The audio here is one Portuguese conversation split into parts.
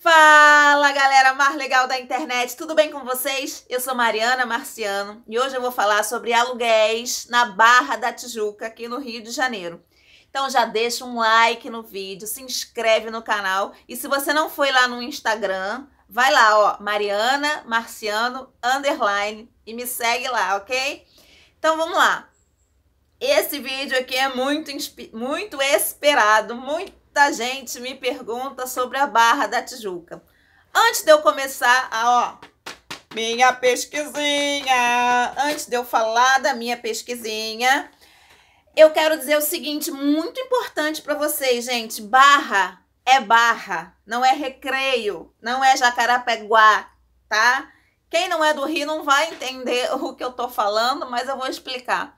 Fala galera mais legal da internet, tudo bem com vocês? Eu sou Mariana Marciano e hoje eu vou falar sobre aluguéis na Barra da Tijuca, aqui no Rio de Janeiro. Então já deixa um like no vídeo, se inscreve no canal e se você não foi lá no Instagram, vai lá, ó, Mariana Marciano underline e me segue lá, ok? Então vamos lá. Esse vídeo aqui é muito, muito esperado, muito Muita gente me pergunta sobre a Barra da Tijuca. Antes de eu começar a, ah, ó, minha pesquisinha, antes de eu falar da minha pesquisinha, eu quero dizer o seguinte, muito importante para vocês, gente. Barra é barra, não é recreio, não é jacarapeguá, tá? Quem não é do Rio não vai entender o que eu tô falando, mas eu vou explicar.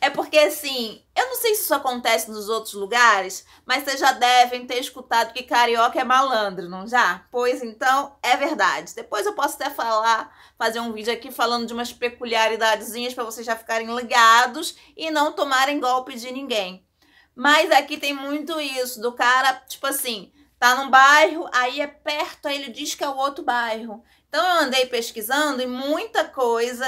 É porque assim, eu não sei se isso acontece nos outros lugares, mas vocês já devem ter escutado que carioca é malandro, não já? Pois então, é verdade. Depois eu posso até falar, fazer um vídeo aqui falando de umas peculiaridadezinhas para vocês já ficarem ligados e não tomarem golpe de ninguém. Mas aqui tem muito isso do cara, tipo assim, tá num bairro, aí é perto, aí ele diz que é o outro bairro. Então eu andei pesquisando e muita coisa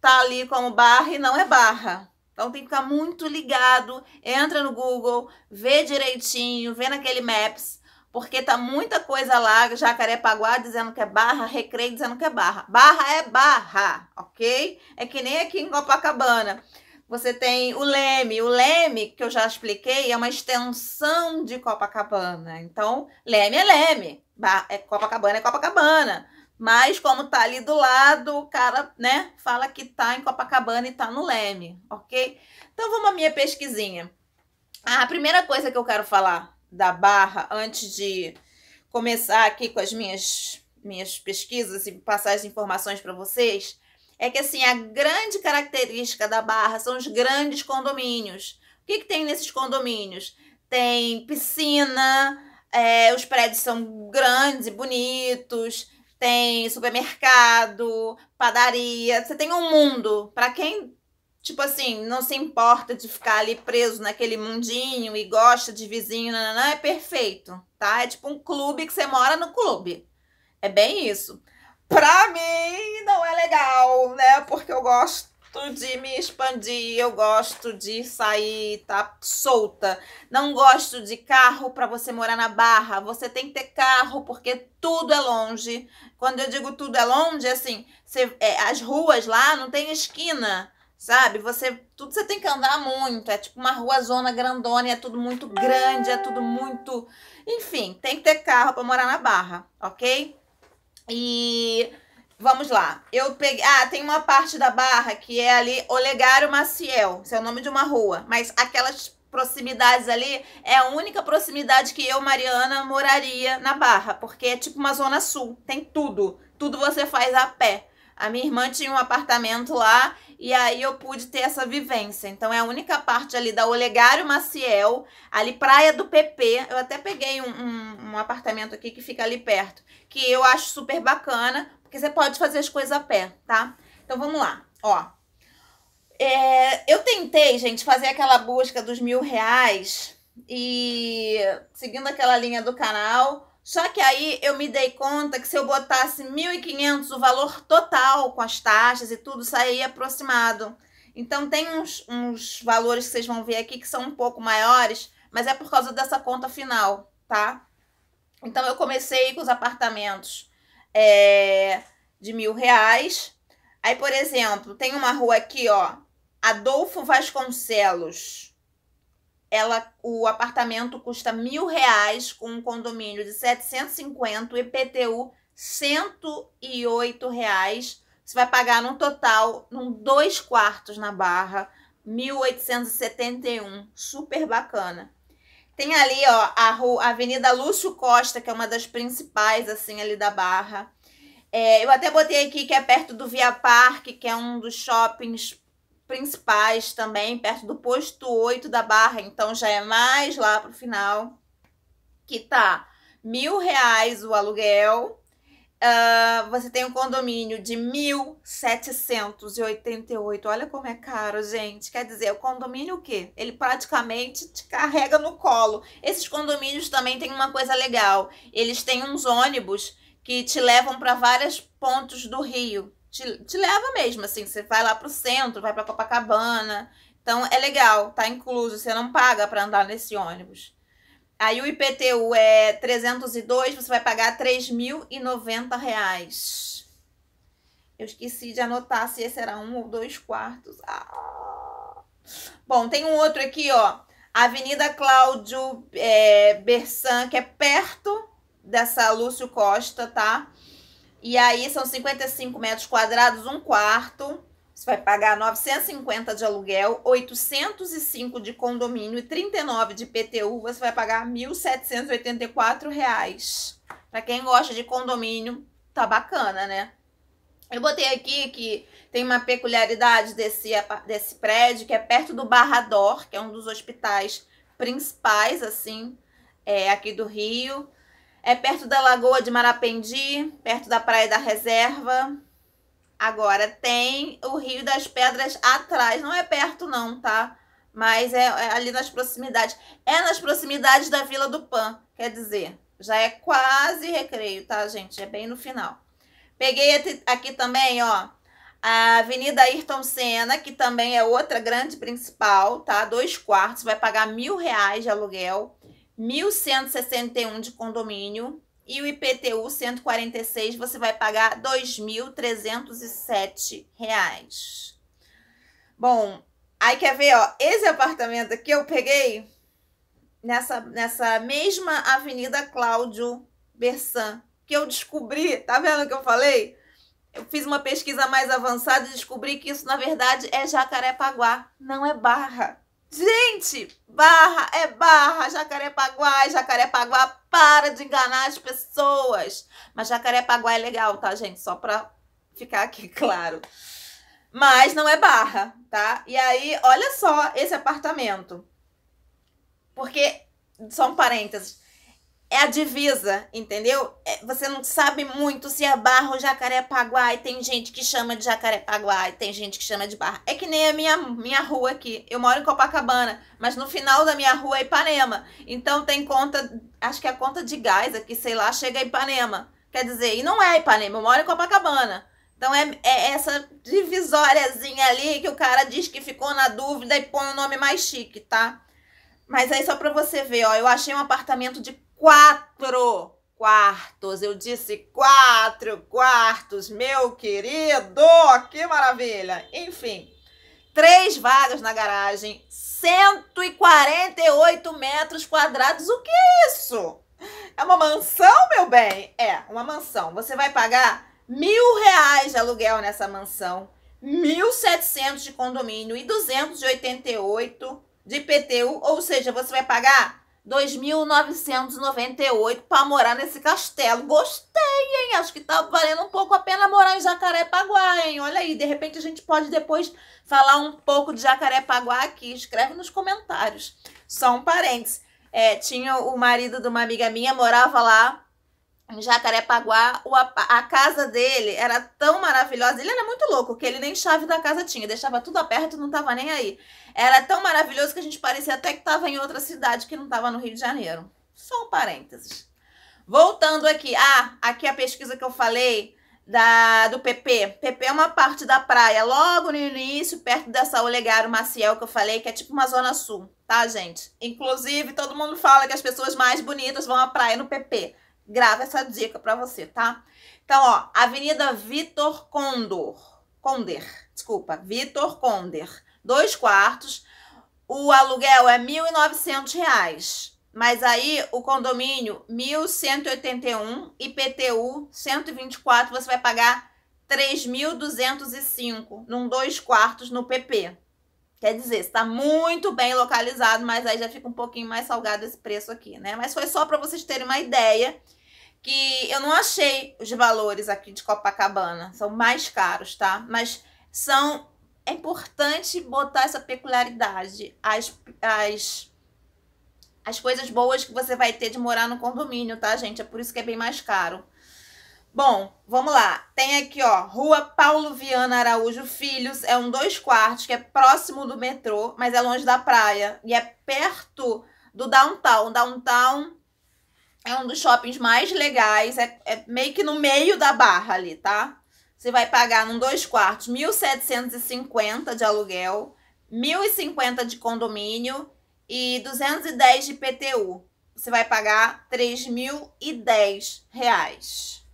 tá ali como barra e não é barra. Então tem que ficar muito ligado, entra no Google, vê direitinho, vê naquele Maps, porque tá muita coisa lá, Jacarepaguá dizendo que é barra, Recreio dizendo que é barra. Barra é barra, ok? É que nem aqui em Copacabana. Você tem o Leme. O Leme, que eu já expliquei, é uma extensão de Copacabana. Então, Leme é Leme. é Copacabana é Copacabana. Mas como tá ali do lado, o cara, né, fala que tá em Copacabana e tá no Leme, ok? Então vamos à minha pesquisinha. Ah, a primeira coisa que eu quero falar da Barra, antes de começar aqui com as minhas, minhas pesquisas e passar as informações para vocês, é que assim, a grande característica da Barra são os grandes condomínios. O que, que tem nesses condomínios? Tem piscina, é, os prédios são grandes e bonitos, tem supermercado, padaria, você tem um mundo. Para quem, tipo assim, não se importa de ficar ali preso naquele mundinho e gosta de vizinho, não é perfeito, tá? É tipo um clube que você mora no clube. É bem isso. Pra mim, não é legal, né? Porque eu gosto gosto de me expandir, eu gosto de sair, tá solta. Não gosto de carro para você morar na Barra. Você tem que ter carro porque tudo é longe. Quando eu digo tudo é longe, é assim, você, é, as ruas lá não tem esquina, sabe? Você tudo você tem que andar muito. É tipo uma rua zona grandona, é tudo muito grande, é tudo muito, enfim, tem que ter carro para morar na Barra, ok? E Vamos lá. Eu peguei. Ah, tem uma parte da barra que é ali Olegário Maciel. Se é o nome de uma rua. Mas aquelas proximidades ali é a única proximidade que eu, Mariana, moraria na barra. Porque é tipo uma zona sul. Tem tudo. Tudo você faz a pé. A minha irmã tinha um apartamento lá e aí eu pude ter essa vivência. Então é a única parte ali da Olegário Maciel, ali Praia do PP. Eu até peguei um, um, um apartamento aqui que fica ali perto, que eu acho super bacana, porque você pode fazer as coisas a pé, tá? Então vamos lá, ó. É, eu tentei, gente, fazer aquela busca dos mil reais e seguindo aquela linha do canal. Só que aí eu me dei conta que se eu botasse 1.500 o valor total com as taxas e tudo, sairia aproximado. Então tem uns, uns valores que vocês vão ver aqui que são um pouco maiores, mas é por causa dessa conta final, tá? Então eu comecei com os apartamentos é, de mil reais. Aí, por exemplo, tem uma rua aqui, ó, Adolfo Vasconcelos. Ela, o apartamento custa mil reais com um condomínio de 750, IPTU 108 reais. Você vai pagar no total, num dois quartos na barra, 1.871. Super bacana. Tem ali, ó, a, rua, a Avenida Lúcio Costa, que é uma das principais, assim, ali da Barra. É, eu até botei aqui que é perto do Via Parque, que é um dos shoppings principais também, perto do posto 8 da Barra, então já é mais lá pro final, que tá mil reais o aluguel Uh, você tem um condomínio de 1.788. Olha como é caro, gente. Quer dizer, o condomínio o quê? Ele praticamente te carrega no colo. Esses condomínios também têm uma coisa legal. Eles têm uns ônibus que te levam para vários pontos do Rio. Te, te leva mesmo, assim. Você vai lá para o centro, vai para Copacabana. Então é legal, tá incluso. Você não paga para andar nesse ônibus. Aí o IPTU é 302, você vai pagar R$ reais. Eu esqueci de anotar se esse era um ou dois quartos. Ah. Bom, tem um outro aqui, ó. Avenida Cláudio é, Bersan, que é perto dessa Lúcio Costa, tá? E aí são 55 metros quadrados, um quarto. Você vai pagar 950 de aluguel, 805 de condomínio e 39 de PTU, você vai pagar R$ 1.784. Para quem gosta de condomínio, tá bacana, né? Eu botei aqui que tem uma peculiaridade desse, desse prédio, que é perto do Barrador, que é um dos hospitais principais, assim, é, aqui do Rio. É perto da Lagoa de Marapendi, perto da Praia da Reserva, Agora, tem o Rio das Pedras atrás. Não é perto, não, tá? Mas é, é ali nas proximidades. É nas proximidades da Vila do Pan, quer dizer. Já é quase recreio, tá, gente? É bem no final. Peguei aqui também, ó, a Avenida Ayrton Senna, que também é outra grande principal, tá? Dois quartos, vai pagar mil reais de aluguel, 1.161 de condomínio. E o IPTU 146 você vai pagar R$ 2.307. Bom, aí quer ver, ó, esse apartamento aqui eu peguei nessa, nessa mesma Avenida Cláudio Bersan, que eu descobri, tá vendo o que eu falei? Eu fiz uma pesquisa mais avançada e descobri que isso, na verdade, é Jacarepaguá, não é Barra. Gente, barra é barra, Jacarepaguá é Jacarepaguá, para de enganar as pessoas. Mas Jacarepaguá é legal, tá, gente? Só pra ficar aqui claro. Mas não é barra, tá? E aí, olha só esse apartamento. Porque, só um parênteses, é a divisa, entendeu? É, você não sabe muito se é barra ou Jacarepaguá, e tem gente que chama de Jacarepaguá, e tem gente que chama de barra. É que nem a minha, minha rua aqui. Eu moro em Copacabana, mas no final da minha rua é Ipanema. Então tem conta, acho que é a conta de gás aqui, sei lá, chega a Ipanema. Quer dizer, e não é Ipanema, eu moro em Copacabana. Então é, é essa divisóriazinha ali que o cara diz que ficou na dúvida e põe o nome mais chique, tá? Mas aí só pra você ver, ó, eu achei um apartamento de quatro quartos. Eu disse quatro quartos, meu querido! Que maravilha! Enfim, três vagas na garagem, 148 metros quadrados. O que é isso? É uma mansão, meu bem? É, uma mansão. Você vai pagar mil reais de aluguel nessa mansão, 1.700 de condomínio e 288 de PTU, ou seja, você vai pagar 2.998 para morar nesse castelo. Gostei, hein? Acho que tá valendo um pouco a pena morar em Jacarepaguá, hein? Olha aí, de repente a gente pode depois falar um pouco de Jacarepaguá aqui. Escreve nos comentários. Só um parênteses. É, tinha o marido de uma amiga minha, morava lá em Jacarepaguá, a casa dele era tão maravilhosa. Ele era muito louco, que ele nem chave da casa tinha, deixava tudo aberto, não tava nem aí. Era tão maravilhoso que a gente parecia até que tava em outra cidade que não tava no Rio de Janeiro. Só um parênteses. Voltando aqui, ah, aqui a pesquisa que eu falei da do PP. PP é uma parte da praia, logo no início, perto dessa Olegário Maciel que eu falei, que é tipo uma zona sul, tá, gente? Inclusive, todo mundo fala que as pessoas mais bonitas vão à praia no PP grava essa dica para você, tá? Então, ó, Avenida Vitor Condor, Conder, desculpa, Vitor Conder, dois quartos, o aluguel é R$ 1.900, mas aí o condomínio 1.181, IPTU 124, você vai pagar 3.205 num dois quartos no PP. Quer dizer, está muito bem localizado, mas aí já fica um pouquinho mais salgado esse preço aqui, né? Mas foi só para vocês terem uma ideia que eu não achei os valores aqui de Copacabana, são mais caros, tá? Mas são é importante botar essa peculiaridade, as, as, as coisas boas que você vai ter de morar no condomínio, tá, gente? É por isso que é bem mais caro. Bom, vamos lá. Tem aqui, ó, Rua Paulo Viana Araújo Filhos. É um dois quartos, que é próximo do metrô, mas é longe da praia. E é perto do downtown. Downtown é um dos shoppings mais legais, é, é meio que no meio da barra ali, tá? Você vai pagar num dois quartos 1.750 de aluguel, 1.050 de condomínio e 210 de PTU. Você vai pagar 3.010 reais.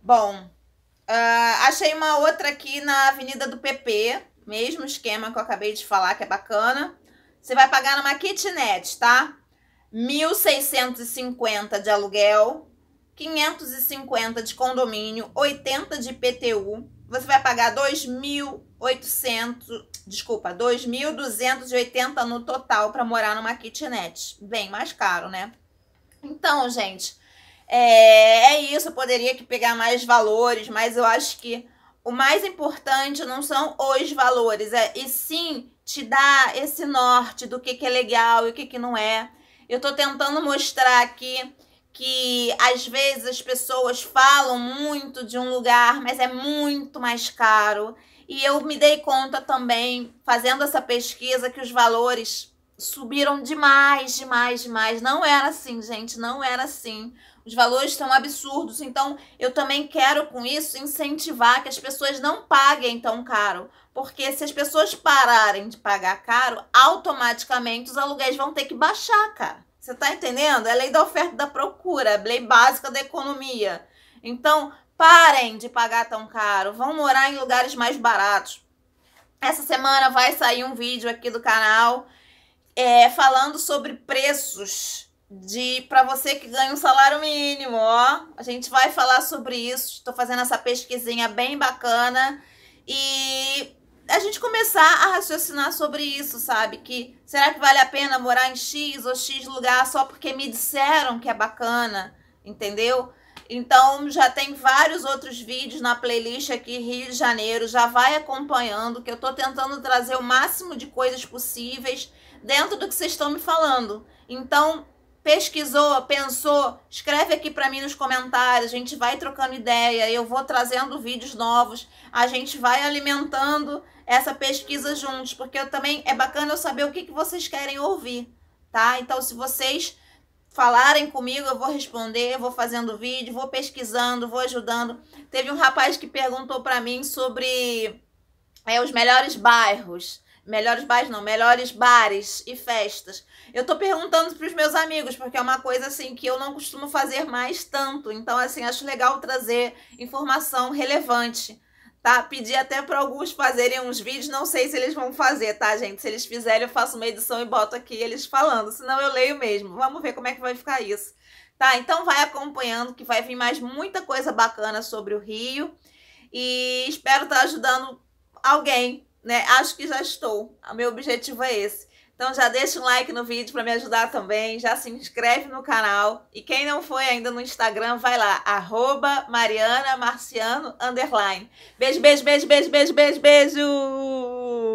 Bom, uh, achei uma outra aqui na Avenida do PP, mesmo esquema que eu acabei de falar, que é bacana. Você vai pagar numa kitnet, tá? 1.650 de aluguel, 550 de condomínio, 80 de IPTU. Você vai pagar 2.800, desculpa, 2.280 no total para morar numa kitnet. Bem mais caro, né? Então, gente, é, é isso. Eu poderia que pegar mais valores, mas eu acho que o mais importante não são os valores, é, e sim te dar esse norte do que, que é legal e o que, que não é. Eu estou tentando mostrar aqui que às vezes as pessoas falam muito de um lugar, mas é muito mais caro. E eu me dei conta também, fazendo essa pesquisa, que os valores subiram demais, demais, demais. Não era assim, gente, não era assim os valores estão absurdos. Então, eu também quero com isso incentivar que as pessoas não paguem tão caro, porque se as pessoas pararem de pagar caro, automaticamente os aluguéis vão ter que baixar, cara. Você tá entendendo? É lei da oferta e da procura, é lei básica da economia. Então, parem de pagar tão caro, vão morar em lugares mais baratos. Essa semana vai sair um vídeo aqui do canal é, falando sobre preços de para você que ganha um salário mínimo, ó. A gente vai falar sobre isso. Estou fazendo essa pesquisinha bem bacana e a gente começar a raciocinar sobre isso, sabe? Que será que vale a pena morar em X ou X lugar só porque me disseram que é bacana, entendeu? Então já tem vários outros vídeos na playlist aqui Rio de Janeiro, já vai acompanhando que eu tô tentando trazer o máximo de coisas possíveis dentro do que vocês estão me falando. Então, pesquisou, pensou, escreve aqui para mim nos comentários, a gente vai trocando ideia, eu vou trazendo vídeos novos, a gente vai alimentando essa pesquisa juntos, porque eu também é bacana eu saber o que, que vocês querem ouvir, tá? Então, se vocês falarem comigo, eu vou responder, eu vou fazendo vídeo, vou pesquisando, vou ajudando. Teve um rapaz que perguntou para mim sobre é, os melhores bairros. Melhores bares não, melhores bares e festas. Eu tô perguntando para os meus amigos, porque é uma coisa assim que eu não costumo fazer mais tanto. Então, assim, acho legal trazer informação relevante, tá? Pedi até para alguns fazerem uns vídeos, não sei se eles vão fazer, tá, gente? Se eles fizerem, eu faço uma edição e boto aqui eles falando, senão eu leio mesmo. Vamos ver como é que vai ficar isso. Tá? Então vai acompanhando que vai vir mais muita coisa bacana sobre o Rio. E espero estar tá ajudando alguém né? Acho que já estou. O meu objetivo é esse. Então já deixa um like no vídeo para me ajudar também, já se inscreve no canal e quem não foi ainda no Instagram, vai lá, arroba Mariana Marciano, underline. Beijo, beijo, beijo, beijo, beijo, beijo, beijo!